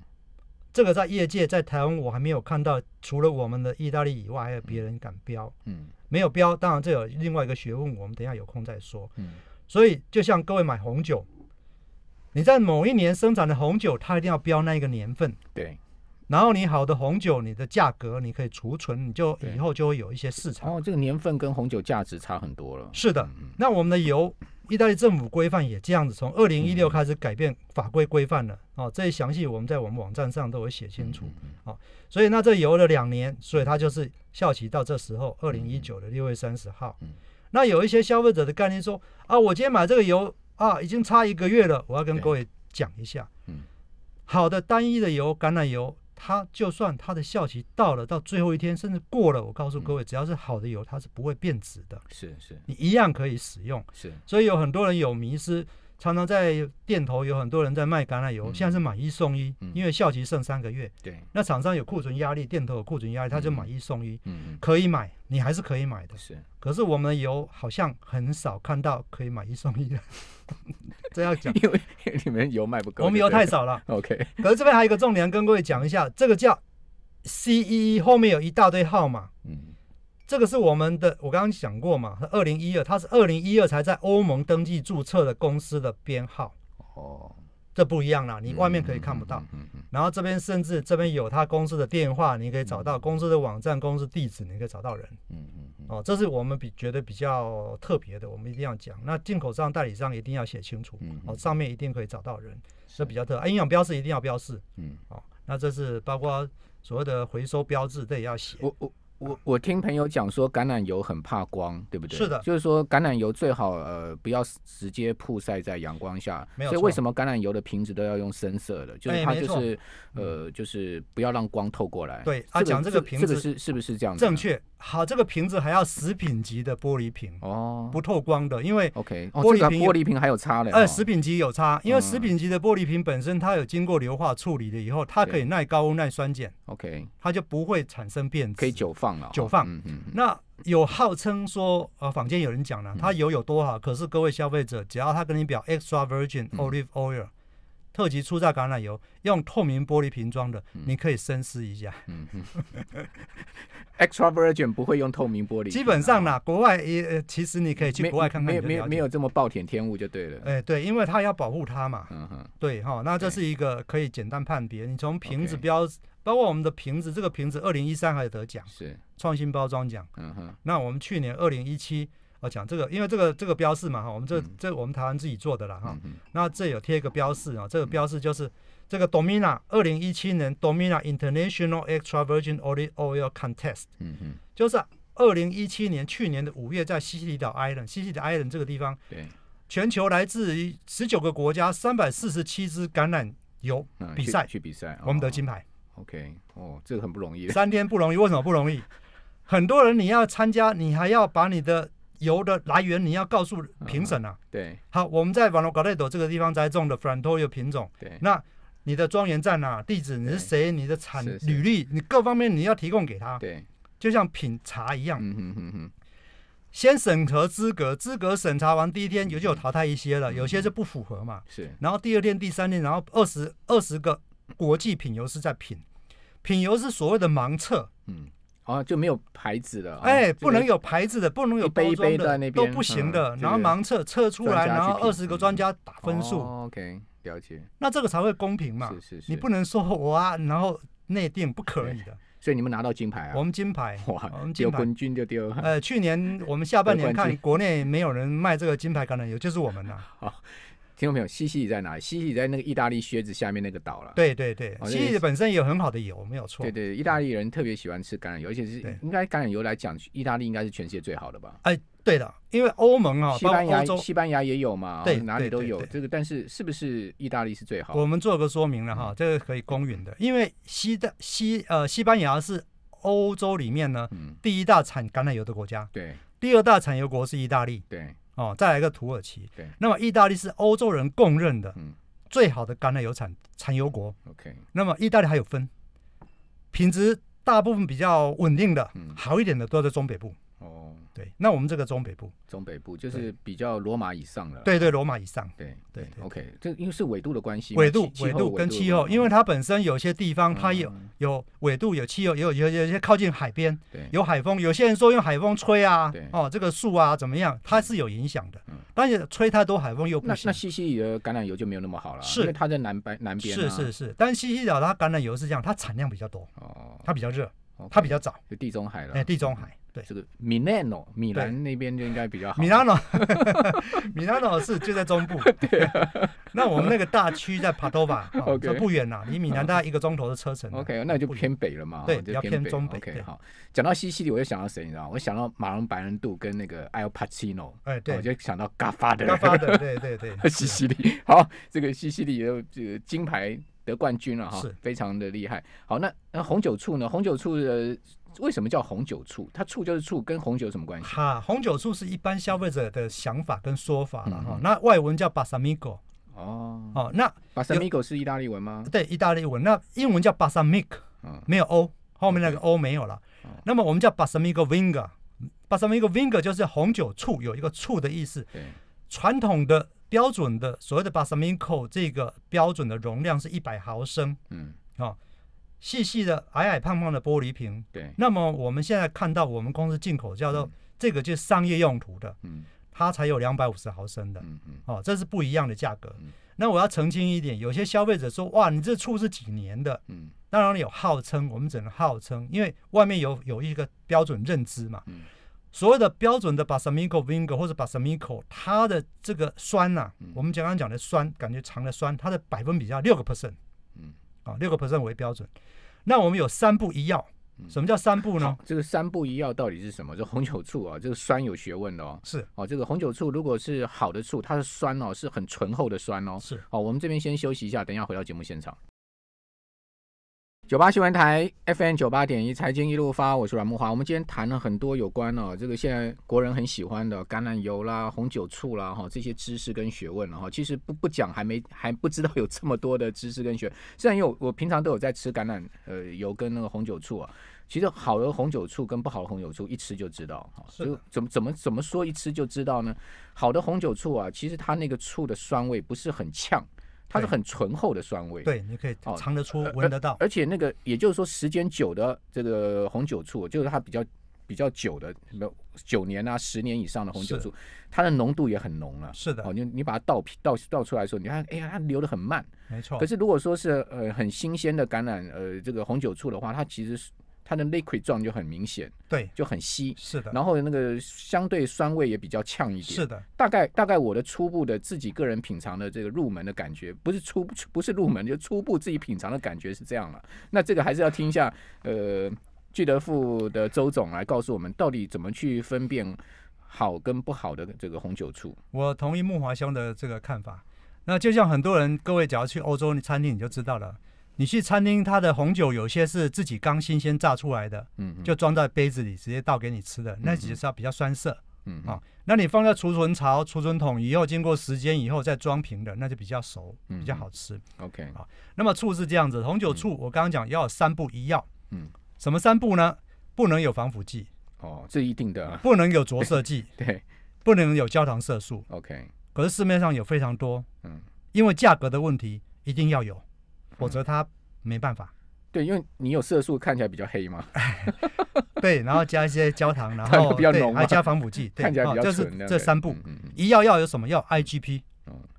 这个在业界，在台湾我还没有看到，除了我们的意大利以外，还有别人敢标。嗯，没有标，当然这有另外一个学问，我们等下有空再说。嗯，所以就像各位买红酒，你在某一年生产的红酒，它一定要标那一个年份。对。然后你好的红酒，你的价格你可以储存，你就以后就会有一些市场。哦，这个年份跟红酒价值差很多了。是的，那我们的油。意大利政府规范也这样子，从二零一六开始改变法规规范了哦，这些详细我们在我们网站上都有写清楚哦，所以那这游了两年，所以它就是效期到这时候二零一九的六月三十号。那有一些消费者的概念说啊，我今天买这个油啊，已经差一个月了，我要跟各位讲一下。嗯，好的，单一的油橄榄油。它就算它的效期到了，到最后一天，甚至过了，我告诉各位，只要是好的油，它是不会变质的。是是，你一样可以使用。是，所以有很多人有迷失，常常在店头有很多人在卖橄榄油，现在是买一送一，因为效期剩三个月。对，那厂商有库存压力，店头有库存压力，他就买一送一。嗯，可以买，你还是可以买的。是，可是我们的油好像很少看到可以买一送一的。这要讲，因为你们油卖不够，我们油太少了。OK，可是这边还有一个重点，跟各位讲一下，这个叫 CEE，后面有一大堆号码。嗯，这个是我们的，我刚刚讲过嘛，二零一二，它是二零一二才在欧盟登记注册的公司的编号。哦。这不一样啦，你外面可以看不到，嗯嗯，然后这边甚至这边有他公司的电话，你可以找到公司的网站、公司地址，你可以找到人，嗯嗯，哦，这是我们比觉得比较特别的，我们一定要讲，那进口商、代理商一定要写清楚，嗯，哦，上面一定可以找到人，这比较特，啊，营养标识一定要标示，嗯，哦，那这是包括所谓的回收标志，这也要写，我我。我我听朋友讲说橄榄油很怕光，对不对？是的。就是说橄榄油最好呃不要直接曝晒在阳光下，没有。所以为什么橄榄油的瓶子都要用深色的？就是它就是呃就是不要让光透过来。对。啊，讲这个瓶子，这个是是不是这样？正确。好，这个瓶子还要食品级的玻璃瓶哦，不透光的，因为。OK。玻璃瓶还有差的。呃，食品级有差，因为食品级的玻璃瓶本身它有经过硫化处理的，以后它可以耐高温、耐酸碱。OK。它就不会产生变质。可以久放。久放，那有号称说，呃，坊间有人讲呢，它油有多好，可是各位消费者，只要他跟你表 extra virgin olive oil。特级初榨橄榄油用透明玻璃瓶装的，你可以深思一下。嗯哼，extra virgin 不会用透明玻璃，基本上呢，国外也呃，其实你可以去国外看看，没有没有没有这么暴殄天物就对了。哎对，因为它要保护它嘛。嗯哼。对哈，那这是一个可以简单判别，你从瓶子标，包括我们的瓶子，这个瓶子二零一三还得奖，是创新包装奖。嗯哼。那我们去年二零一七。我讲这个，因为这个这个标示嘛，哈，我们这这我们台湾自己做的啦，哈。那这有贴一个标示啊，这个标示就是这个 Domina 二零一七年 Domina International Extra Virgin Olive Oil Contest，嗯嗯，就是二零一七年去年的五月在西西里岛 Island，西西里 Island 这个地方，对，全球来自于十九个国家三百四十七支橄榄油比赛，去比赛，我们得金牌，OK，哦，这个很不容易，三天不容易，为什么不容易？很多人你要参加，你还要把你的油的来源你要告诉评审啊。对。好，我们在网络搞泰斗这个地方栽种的 f r a n t o 油品种。对。那你的庄园在哪？地址你是谁？你的产履历，你各方面你要提供给他。对。就像品茶一样。嗯哼哼哼。先审核资格，资格审查完第一天，有就有淘汰一些了，有些是不符合嘛。是。然后第二天、第三天，然后二十二十个国际品油师在品，品油是所谓的盲测。嗯。哦，就没有牌子的，哎，不能有牌子的，不能有包装的，都不行的。然后盲测测出来，然后二十个专家打分数，OK，了解。那这个才会公平嘛？是是是，你不能说我啊，然后内定不可以的。所以你们拿到金牌啊？我们金牌，哇，我们金牌冠军就丢。呃，去年我们下半年 看国内没有人卖这个金牌橄榄油，就是我们呐。好。听过没有？西西里在哪里？西西里在那个意大利靴子下面那个岛了。对对对，西西里本身也有很好的油，没有错。对对，意大利人特别喜欢吃橄榄油，而且是应该橄榄油来讲，意大利应该是全世界最好的吧？哎，对的，因为欧盟啊，西班牙、西班牙也有嘛，哪里都有这个。但是是不是意大利是最好我们做个说明了哈，这个可以公允的，因为西的西呃西班牙是欧洲里面呢第一大产橄榄油的国家，对，第二大产油国是意大利，对。哦，再来一个土耳其。对，那么意大利是欧洲人公认的最好的橄榄油产产油国。OK，那么意大利还有分，品质大部分比较稳定的，好一点的都在中北部。哦。对，那我们这个中北部，中北部就是比较罗马以上的，对对，罗马以上，对对对。OK，这因为是纬度的关系，纬度纬度跟气候，因为它本身有些地方它有有纬度有气候，有有有些靠近海边，有海风。有些人说用海风吹啊，哦，这个树啊怎么样，它是有影响的。但是吹太多海风又不行。那那西西里的橄榄油就没有那么好了，是它在南边南边。是是是，但西西里它橄榄油是这样，它产量比较多，哦，它比较热，它比较早，地中海了。哎，地中海。对这个米兰米兰那边就应该比较好。米兰哦，米兰哦是就在中部。对，那我们那个大区在帕多瓦，OK，不远啦，离米兰大概一个钟头的车程。OK，那就偏北了嘛，对，比较偏中北。OK，好，讲到西西里，我又想到谁？你知道我想到马龙白兰度跟那个艾尔帕西诺。哎，对，我就想到加法的。加法的，对对对。西西里，好，这个西西里有这个金牌。得冠军了哈，是，非常的厉害。好，那那红酒醋呢？红酒醋呃，为什么叫红酒醋？它醋就是醋，跟红酒有什么关系？哈，红酒醋是一般消费者的想法跟说法了哈。那外文叫 balsamico 哦哦，那 balsamico 是意大利文吗？对，意大利文。那英文叫 balsamic，嗯，没有 o，后面那个 o 没有了。那么我们叫 balsamic o vinegar，balsamic o vinegar 就是红酒醋有一个醋的意思。对，传统的。标准的所谓的 basamico 这个标准的容量是一百毫升，嗯哦，细细的矮矮胖胖的玻璃瓶，对。那么我们现在看到我们公司进口叫做这个就是商业用途的，嗯，它才有两百五十毫升的，嗯嗯，哦，这是不一样的价格。那我要澄清一点，有些消费者说哇，你这醋是几年的？嗯，当然有号称，我们只能号称，因为外面有有一个标准认知嘛，嗯。所谓的标准的把 s e m i c o vinegar 或者把 s e m i c o 它的这个酸呐，我们刚刚讲的酸，感觉长的酸，它的百分比要六个 percent，嗯，啊六个 percent 为标准。那我们有三步一要，什么叫三步呢？这个三步一要到底是什么？这红酒醋啊，这个酸有学问的哦。是，哦这个红酒醋如果是好的醋，它的酸哦是很醇厚的酸哦。是，哦我们这边先休息一下，等一下回到节目现场。九八新闻台，FM 九八点一，财经一路发，我是阮木华。我们今天谈了很多有关哦，这个现在国人很喜欢的橄榄油啦、红酒醋啦，哈，这些知识跟学问了哈。其实不不讲，还没还不知道有这么多的知识跟学虽然有，我平常都有在吃橄榄呃油跟那个红酒醋啊。其实好的红酒醋跟不好的红酒醋一吃就知道，就怎么怎么怎么说一吃就知道呢？好的红酒醋啊，其实它那个醋的酸味不是很呛。它是很醇厚的酸味，对，你可以尝得出、闻得到。而且那个，也就是说，时间久的这个红酒醋，就是它比较比较久的，没有九年啊、十年以上的红酒醋，它的浓度也很浓了。是的，哦，你你把它倒皮倒倒出来的时候，你看，哎呀，它流得很慢。没错。可是如果说是呃很新鲜的橄榄呃这个红酒醋的话，它其实是。它的 liquid 状就很明显，对，就很稀，是的。然后那个相对酸味也比较呛一点，是的。大概大概我的初步的自己个人品尝的这个入门的感觉，不是初不是入门，就初步自己品尝的感觉是这样了。那这个还是要听一下，呃，聚德富的周总来告诉我们到底怎么去分辨好跟不好的这个红酒醋。我同意木华兄的这个看法。那就像很多人，各位只要去欧洲餐厅你就知道了。你去餐厅，它的红酒有些是自己刚新鲜榨出来的，嗯，就装在杯子里直接倒给你吃的，那其实要比较酸涩，嗯啊，那你放在储存槽、储存桶以后，经过时间以后再装瓶的，那就比较熟，比较好吃。OK 啊，那么醋是这样子，红酒醋我刚刚讲要三步一要，嗯，什么三步呢？不能有防腐剂，哦，这一定的，不能有着色剂，对，不能有焦糖色素。OK，可是市面上有非常多，嗯，因为价格的问题，一定要有。否则它没办法。对，因为你有色素，看起来比较黑嘛。对，然后加一些焦糖，然 后还加防腐剂，对，就是这三步。一要要有什么要 IGP。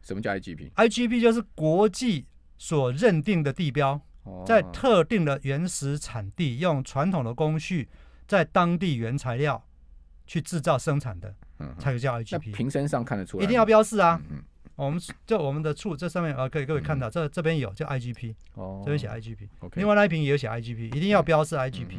什么叫 IGP？IGP 就是国际所认定的地标，在特定的原始产地，用传统的工序，在当地原材料去制造生产的，才才叫 IGP。瓶身上看得出来。一定要标示啊。我们就我们的醋这上面啊，各位各位看到这这边有叫 IGP，这边写 IGP，另外那一瓶也有写 IGP，一定要标示 IGP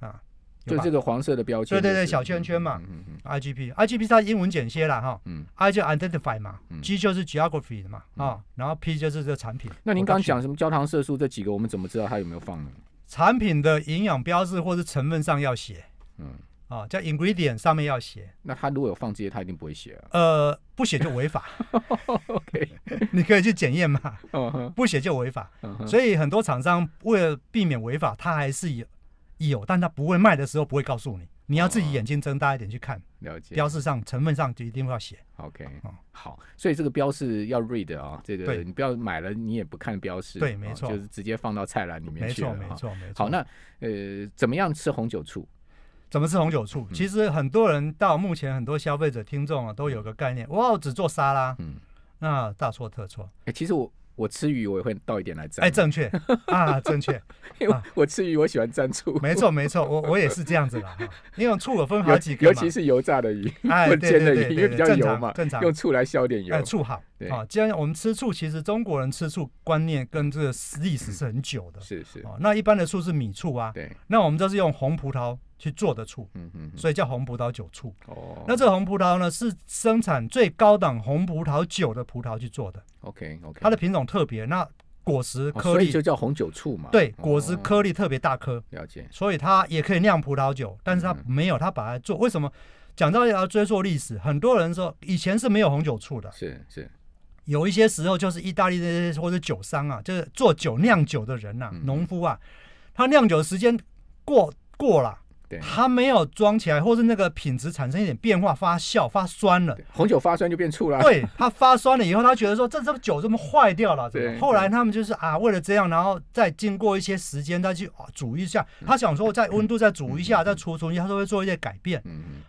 啊，就这个黄色的标签，对对对，小圈圈嘛，IGP，IGP 它英文简写了哈，I 就 identify 嘛，G 就是 geography 的嘛，啊，然后 P 就是这产品。那您刚讲什么焦糖色素这几个，我们怎么知道它有没有放呢？产品的营养标志或者成分上要写。啊，叫 ingredient 上面要写。那他如果有放这些，他一定不会写啊。呃，不写就违法。OK，你可以去检验嘛。不写就违法。所以很多厂商为了避免违法，他还是有有，但他不会卖的时候不会告诉你，你要自己眼睛睁大一点去看。了解。标示上成分上就一定要写。OK。好。所以这个标示要 read 啊，这个对，你不要买了，你也不看标示。对，没错。就是直接放到菜篮里面去没错，没错，没错。好，那呃，怎么样吃红酒醋？怎么吃红酒醋？其实很多人到目前，很多消费者听众啊，都有个概念：哇，我只做沙拉。嗯，那大错特错。哎，其实我我吃鱼，我也会倒一点来蘸。哎，正确啊，正确，因为我吃鱼，我喜欢蘸醋。没错没错，我我也是这样子的。因为醋我分好几个尤其是油炸的鱼、煎的鱼，因为比较油嘛，正常用醋来消点油。哎，醋好。啊，既然我们吃醋，其实中国人吃醋观念跟这个历史是很久的。是是。啊，那一般的醋是米醋啊。对。那我们这是用红葡萄去做的醋。嗯嗯。所以叫红葡萄酒醋。哦。那这红葡萄呢，是生产最高档红葡萄酒的葡萄去做的。OK OK。它的品种特别，那果实颗粒就叫红酒醋嘛。对，果实颗粒特别大颗。了解。所以它也可以酿葡萄酒，但是它没有，它把它做。为什么？讲到要追溯历史，很多人说以前是没有红酒醋的。是是。有一些时候就是意大利的或者酒商啊，就是做酒酿酒的人呐，农夫啊，他酿酒时间过过了，他没有装起来，或是那个品质产生一点变化，发酵发酸了，红酒发酸就变醋了。对他发酸了以后，他觉得说这这酒这么坏掉了。对。后来他们就是啊，为了这样，然后再经过一些时间，再去煮一下，他想说再温度再煮一下，再储存一下，他都会做一些改变。嗯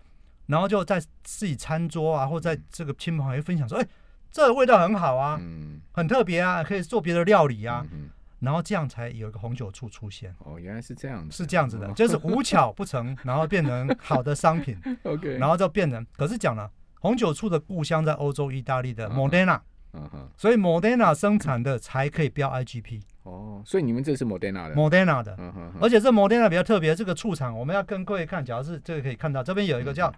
然后就在自己餐桌啊，或在这个亲朋好友分享说，哎。这味道很好啊，嗯，很特别啊，可以做别的料理啊，嗯，然后这样才有一个红酒醋出现。哦，原来是这样，是这样子的，就是无巧不成，然后变成好的商品，OK，然后就变成。可是讲了，红酒醋的故乡在欧洲意大利的 Modena，所以 Modena 生产的才可以标 IGP。哦，所以你们这是 Modena 的。Modena 的，而且这 Modena 比较特别，这个醋厂我们要跟各位看，假如是这个可以看到，这边有一个叫。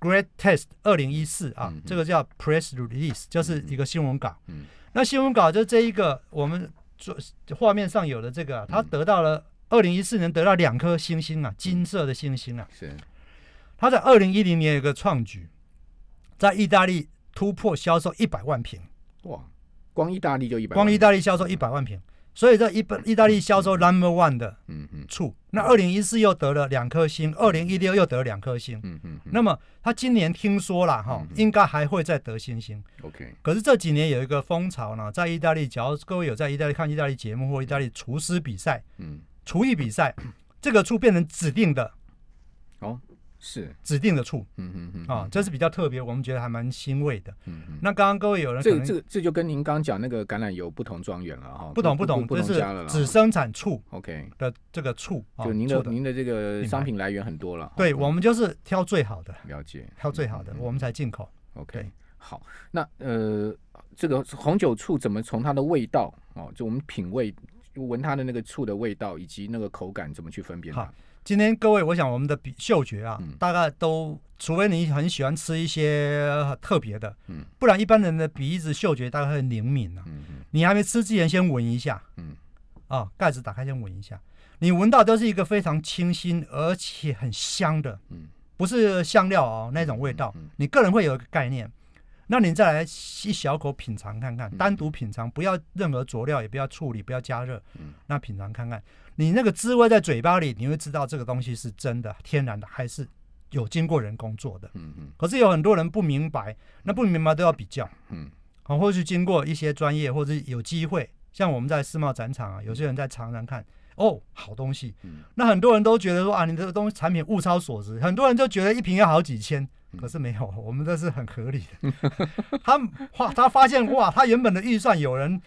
Great Test 二零一四啊，这个叫 Press Release，就是一个新闻稿。嗯，那新闻稿就这一个我们做画面上有的这个，他得到了二零一四年得到两颗星星啊，金色的星星啊。是。他在二零一零年有个创举，在意大利突破销售一百万瓶。哇，光意大利就一百，光意大利销售一百万瓶。所以，在一本意大利销售 number one 的，嗯嗯，醋，那二零一四又得了两颗星，二零一六又得两颗星，嗯嗯，那么他今年听说了哈，应该还会再得星星，OK。可是这几年有一个风潮呢，在意大利，只要各位有在意大利看意大利节目或意大利厨师比赛，嗯，厨艺比赛，这个醋变成指定的，哦，是指定的醋，嗯嗯嗯，啊，这是比较特别，我们觉得还蛮欣慰的。嗯，那刚刚各位有人，这这这就跟您刚讲那个橄榄油不同庄园了哈，不同不同不同家了，只生产醋，OK 的这个醋，就您的您的这个商品来源很多了。对，我们就是挑最好的，了解，挑最好的，我们才进口。OK，好，那呃，这个红酒醋怎么从它的味道哦，就我们品味闻它的那个醋的味道以及那个口感怎么去分辨？它？今天各位，我想我们的鼻嗅觉啊，大概都，除非你很喜欢吃一些特别的，不然一般人的鼻子嗅觉大概很灵敏啊。你还没吃之前先闻一下，啊，盖子打开先闻一下，你闻到都是一个非常清新而且很香的，不是香料哦那种味道。你个人会有一个概念，那你再来一小口品尝看看，单独品尝，不要任何佐料，也不要处理，不要加热，那品尝看看。你那个滋味在嘴巴里，你会知道这个东西是真的、天然的，还是有经过人工做的。嗯嗯。可是有很多人不明白，那不明白都要比较。嗯。好，或许经过一些专业，或者有机会，像我们在世贸展场啊，有些人在常常看，哦，好东西。那很多人都觉得说啊，你这个东西产品物超所值。很多人就觉得一瓶要好几千，可是没有，我们这是很合理的。他发他发现哇，他原本的预算有人。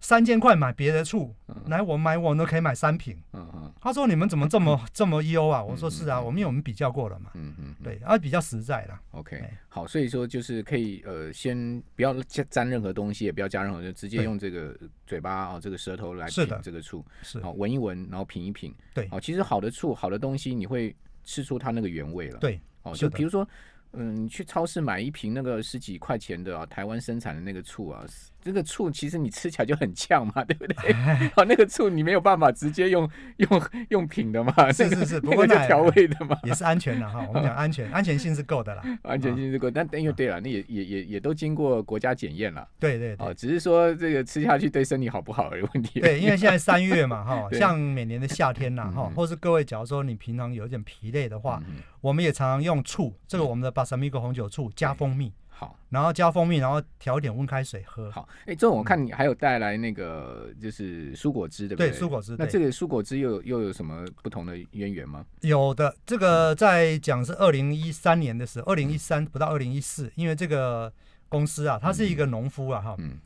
三千块买别的醋，来我买我呢可以买三瓶。嗯嗯，他说你们怎么这么 这么优啊？我说是啊，我们我们比较过了嘛。嗯嗯，对，啊比较实在了。OK，好，所以说就是可以呃，先不要沾任何东西，也不要加任何，就直接用这个嘴巴啊，这个舌头来品这个醋，是好闻一闻，然后品一品。对哦，其实好的醋，好的东西，你会吃出它那个原味了。对，哦，就比如说，嗯，去超市买一瓶那个十几块钱的啊，台湾生产的那个醋啊。这个醋其实你吃起来就很呛嘛，对不对？好，那个醋你没有办法直接用用用品的嘛，是是是，不个就调味的嘛，也是安全的哈。我们讲安全，安全性是够的啦。安全性是够，但等为对了，那也也也也都经过国家检验了。对对，哦，只是说这个吃下去对身体好不好的问题。对，因为现在三月嘛，哈，像每年的夏天呐，哈，或是各位假如说你平常有一点疲累的话，我们也常用醋，这个我们的巴萨米克红酒醋加蜂蜜。好，然后加蜂蜜，然后调点温开水喝。好，哎，这种我看你还有带来那个，就是蔬果汁对不对？对，蔬果汁。那这个蔬果汁又又有什么不同的渊源吗？有的，这个在讲是二零一三年的时候，二零一三不到二零一四，因为这个公司啊，他是一个农夫啊，哈。嗯，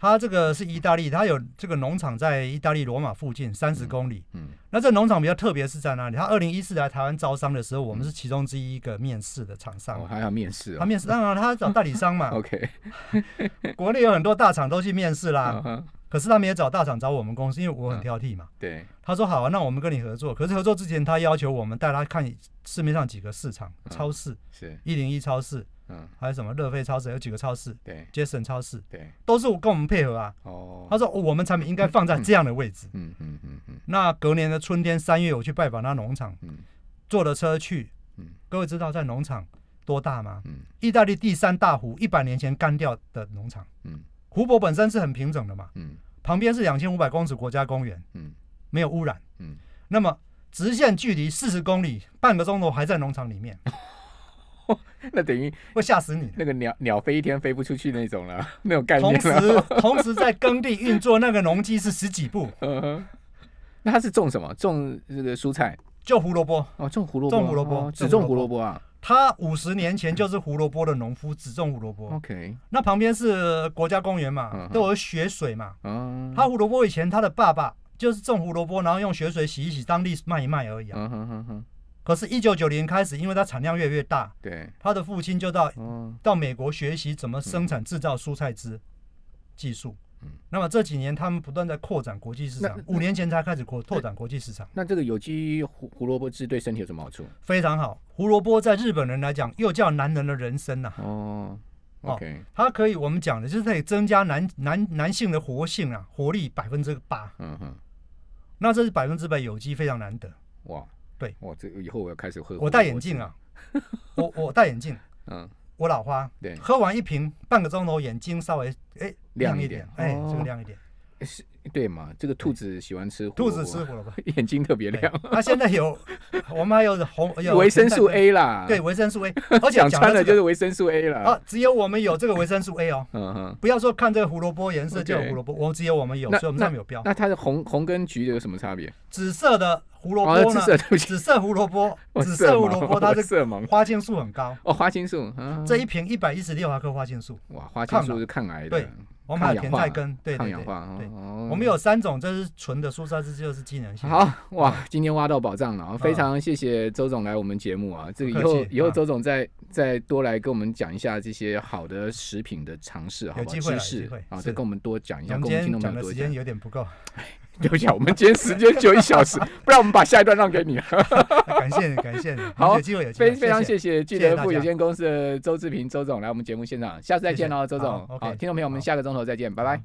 他这个是意大利，他有这个农场在意大利罗马附近三十公里。嗯，那这农场比较特别是在哪里？他二零一四来台湾招商的时候，我们是其中之一一个面试的厂商。哦，还要面试。他面试，当然他找代理商嘛。OK，国内有很多大厂都去面试啦，可是他没也找大厂找我们公司，因为我很挑剔嘛。对。他说好啊，那我们跟你合作。可是合作之前，他要求我们带他看市面上几个市场超市，是，一零一超市。嗯，还有什么乐飞超市？有几个超市？对杰森超市，对，都是我跟我们配合啊。哦，他说我们产品应该放在这样的位置。嗯嗯嗯嗯。那隔年的春天三月，我去拜访他农场。嗯，坐了车去。嗯，各位知道在农场多大吗？嗯，意大利第三大湖，一百年前干掉的农场。嗯，湖泊本身是很平整的嘛。嗯，旁边是两千五百公尺国家公园。嗯，没有污染。嗯，那么直线距离四十公里，半个钟头还在农场里面。那等于会吓死你，那个鸟鸟飞一天飞不出去那种了，那种概念。同时同时在耕地运作，那个农机是十几步。那他是种什么？种这个蔬菜？就胡萝卜。哦，种胡萝卜，种胡萝卜，只种胡萝卜啊。他五十年前就是胡萝卜的农夫，只种胡萝卜。OK。那旁边是国家公园嘛，都有雪水嘛。嗯，他胡萝卜以前他的爸爸就是种胡萝卜，然后用雪水洗一洗，当地卖一卖而已啊。可是，一九九零年开始，因为它产量越来越大，对他的父亲就到到美国学习怎么生产制造蔬菜汁技术。嗯，那么这几年他们不断在扩展国际市场，五年前才开始扩拓展国际市场。那这个有机胡胡萝卜汁对身体有什么好处？非常好，胡萝卜在日本人来讲又叫男人的人生呐。哦，OK，它可以我们讲的就是可以增加男男男性的活性啊，活力百分之八。嗯哼，那这是百分之百有机，非常难得。哇。对，我这以后我要开始喝。我戴眼镜啊，我我戴眼镜，嗯，我老花。对，喝完一瓶，半个钟头眼睛稍微哎亮一点，哎，就亮一点。对嘛，这个兔子喜欢吃胡萝卜，眼睛特别亮。它现在有，我们还有红有维生素 A 啦。对，维生素 A，而且讲穿了就是维生素 A 了。啊，只有我们有这个维生素 A 哦。嗯哼。不要说看这胡萝卜颜色有胡萝卜，我只有我们有，所以我们上面有标。那它的红红跟橘有什么差别？紫色的胡萝卜呢？紫色胡萝卜，紫色胡萝卜它是花青素很高。哦，花青素啊。这一瓶一百一十六毫克花青素。哇，花青素是抗癌的。对。抗氧化，抗氧化啊！我们有三种，这是纯的，蔬菜汁就是机能性。好哇，今天挖到宝藏了，非常谢谢周总来我们节目啊！这个以后以后周总再再多来跟我们讲一下这些好的食品的尝试好哈，知识啊，再跟我们多讲一下，讲，今天讲的时间有点不够。对不起，我们天时间只有一小时，不然我们把下一段让给你。感谢感谢，好，机会有非非常谢谢聚德富有限公司的周志平周总来我们节目现场，下次再见哦，周总。好，听众朋友，我们下个钟头再见，拜拜。